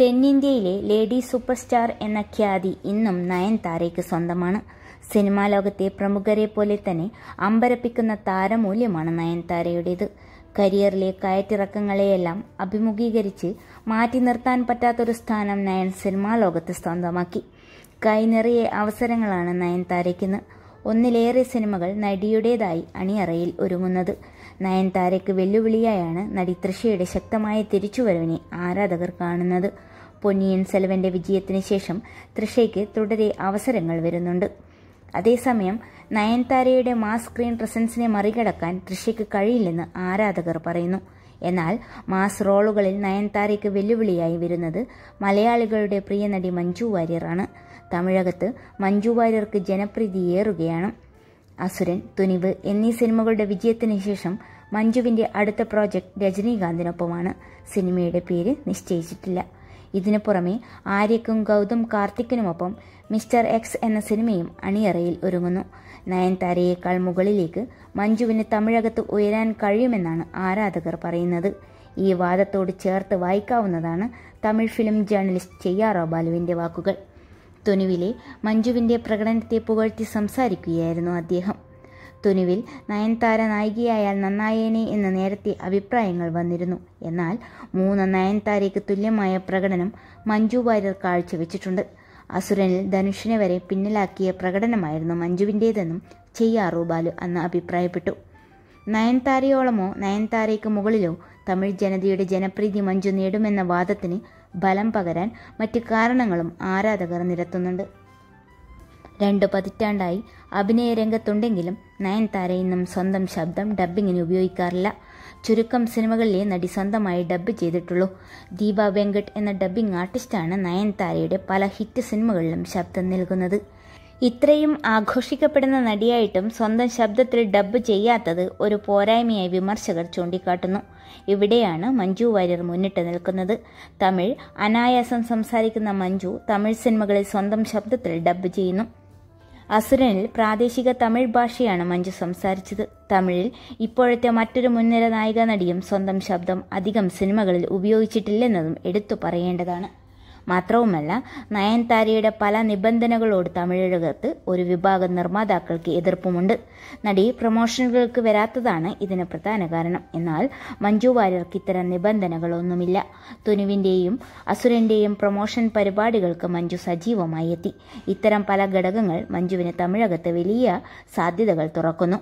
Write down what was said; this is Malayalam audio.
തെന്നിന്ത്യയിലെ ലേഡി സൂപ്പർ സ്റ്റാർ എന്ന ഖ്യാതി ഇന്നും നയൻതാരയ്ക്ക് സ്വന്തമാണ് സിനിമാ ലോകത്തെ പ്രമുഖരെ പോലെ തന്നെ അമ്പരപ്പിക്കുന്ന താരമൂല്യമാണ് നയൻതാരയുടേത് കരിയറിലെ കയറ്റിറക്കങ്ങളെയെല്ലാം അഭിമുഖീകരിച്ച് മാറ്റി നിർത്താൻ പറ്റാത്തൊരു സ്ഥാനം നയൻ സിനിമാ ലോകത്ത് സ്വന്തമാക്കി കൈനിറിയ അവസരങ്ങളാണ് നയൻതാരയ്ക്കുന്നത് ഒന്നിലേറെ സിനിമകൾ നടിയുടേതായി അണിയറയിൽ ഒരുങ്ങുന്നത് നയൻതാരയ്ക്ക് വെല്ലുവിളിയായാണ് നടി തൃഷയുടെ ശക്തമായ തിരിച്ചുവരവിനെ ആരാധകർ കാണുന്നത് പൊന്നിയൻ സെൽവന്റെ വിജയത്തിന് ശേഷം തൃഷയ്ക്ക് തുടരെ അവസരങ്ങൾ വരുന്നുണ്ട് അതേസമയം നയൻതാരയുടെ മാസ് സ്ക്രീൻ പ്രസൻസിനെ മറികടക്കാൻ തൃഷയ്ക്ക് കഴിയില്ലെന്ന് ആരാധകർ പറയുന്നു എന്നാൽ മാസ് റോളുകളിൽ നയൻതാരയ്ക്ക് വെല്ലുവിളിയായി വരുന്നത് മലയാളികളുടെ പ്രിയ നടി മഞ്ജു വാര്യറാണ് തമിഴകത്ത് മഞ്ജു വാര്യർക്ക് ജനപ്രീതിയേറുകയാണ് അസുരൻ തുനിവ് എന്നീ സിനിമകളുടെ വിജയത്തിന് ശേഷം മഞ്ജുവിൻ്റെ അടുത്ത പ്രോജക്റ്റ് രജനീകാന്തിനൊപ്പമാണ് സിനിമയുടെ പേര് നിശ്ചയിച്ചിട്ടില്ല ഇതിനു പുറമെ ആര്യക്കും ഗൗതം കാർത്തിക്കിനുമൊപ്പം മിസ്റ്റർ എക്സ് എന്ന സിനിമയും അണിയറയിൽ ഒരുങ്ങുന്നു നയൻതാരയേക്കാൾ മുകളിലേക്ക് മഞ്ജുവിന് തമിഴകത്ത് ഉയരാൻ കഴിയുമെന്നാണ് ആരാധകർ പറയുന്നത് ഈ വാദത്തോട് ചേർത്ത് വായിക്കാവുന്നതാണ് തമിഴ് ഫിലിം ജേർണലിസ്റ്റ് ചെയ്യാറോ ബാലുവിൻ്റെ വാക്കുകൾ തുനുവിലെ മഞ്ജുവിൻ്റെ പ്രകടനത്തെ പുകഴ്ത്തി സംസാരിക്കുകയായിരുന്നു അദ്ദേഹം തുനുവിൽ നയൻതാര നായികയായാൽ നന്നായേനെ എന്ന് നേരത്തെ അഭിപ്രായങ്ങൾ വന്നിരുന്നു എന്നാൽ മൂന്ന് നയൻതാരയ്ക്ക് തുല്യമായ പ്രകടനം മഞ്ജു വാര്യർ കാഴ്ചവെച്ചിട്ടുണ്ട് അസുരനിൽ ധനുഷിനെ വരെ പിന്നിലാക്കിയ പ്രകടനമായിരുന്നു മഞ്ജുവിൻ്റേതെന്നും ചെയ്യാറു ബാലു അന്ന് അഭിപ്രായപ്പെട്ടു നയൻതാരയോളമോ നയൻതാരയ്ക്ക് മുകളിലോ തമിഴ് ജനതയുടെ ജനപ്രീതി മഞ്ജു നേടുമെന്ന വാദത്തിന് ബലം പകരാൻ മറ്റ് കാരണങ്ങളും ആരാധകർ നിരത്തുന്നുണ്ട് രണ്ടു പതിറ്റാണ്ടായി അഭിനയ രംഗത്തുണ്ടെങ്കിലും നയൻതാര ഇന്നും സ്വന്തം ശബ്ദം ഡബ്ബിങ്ങിന് ഉപയോഗിക്കാറില്ല ചുരുക്കം സിനിമകളിലെ നടി സ്വന്തമായി ഡബ്ബ് ചെയ്തിട്ടുള്ളൂ ദീപ വെങ്കട്ട് എന്ന ഡബ്ബിംഗ് ആർട്ടിസ്റ്റാണ് നയൻതാരയുടെ പല ഹിറ്റ് സിനിമകളിലും ശബ്ദം നൽകുന്നത് ഇത്രയും ആഘോഷിക്കപ്പെടുന്ന നടിയായിട്ടും സ്വന്തം ശബ്ദത്തിൽ ഡബ്ബ് ചെയ്യാത്തത് ഒരു പോരായ്മയായി വിമർശകർ ചൂണ്ടിക്കാട്ടുന്നു ഇവിടെയാണ് മഞ്ജു വാര്യർ മുന്നിട്ട് നിൽക്കുന്നത് തമിഴ് അനായാസം സംസാരിക്കുന്ന മഞ്ജു തമിഴ് സിനിമകളിൽ സ്വന്തം ശബ്ദത്തിൽ ഡബ്ബ് ചെയ്യുന്നു അസുരനിൽ പ്രാദേശിക തമിഴ് ഭാഷയാണ് മഞ്ജു സംസാരിച്ചത് തമിഴിൽ ഇപ്പോഴത്തെ മറ്റൊരു മുൻനിര നായിക നടിയും സ്വന്തം ശബ്ദം അധികം സിനിമകളിൽ ഉപയോഗിച്ചിട്ടില്ലെന്നതും എടുത്തു പറയേണ്ടതാണ് മാത്രവുമല്ല നയൻതാരയുടെ പല നിബന്ധനകളോട് തമിഴകത്ത് ഒരു വിഭാഗം നിർമ്മാതാക്കൾക്ക് എതിർപ്പുമുണ്ട് നടി പ്രൊമോഷനുകൾക്ക് വരാത്തതാണ് ഇതിന് പ്രധാന കാരണം എന്നാൽ മഞ്ജു വാര്യർക്ക് ഇത്തരം നിബന്ധനകളൊന്നുമില്ല തുനുവിൻ്റെയും അസുരൻ്റെയും പ്രൊമോഷൻ പരിപാടികൾക്ക് മഞ്ജു സജീവമായി എത്തി ഇത്തരം പല ഘടകങ്ങൾ മഞ്ജുവിന് തമിഴകത്ത് വലിയ സാധ്യതകൾ തുറക്കുന്നു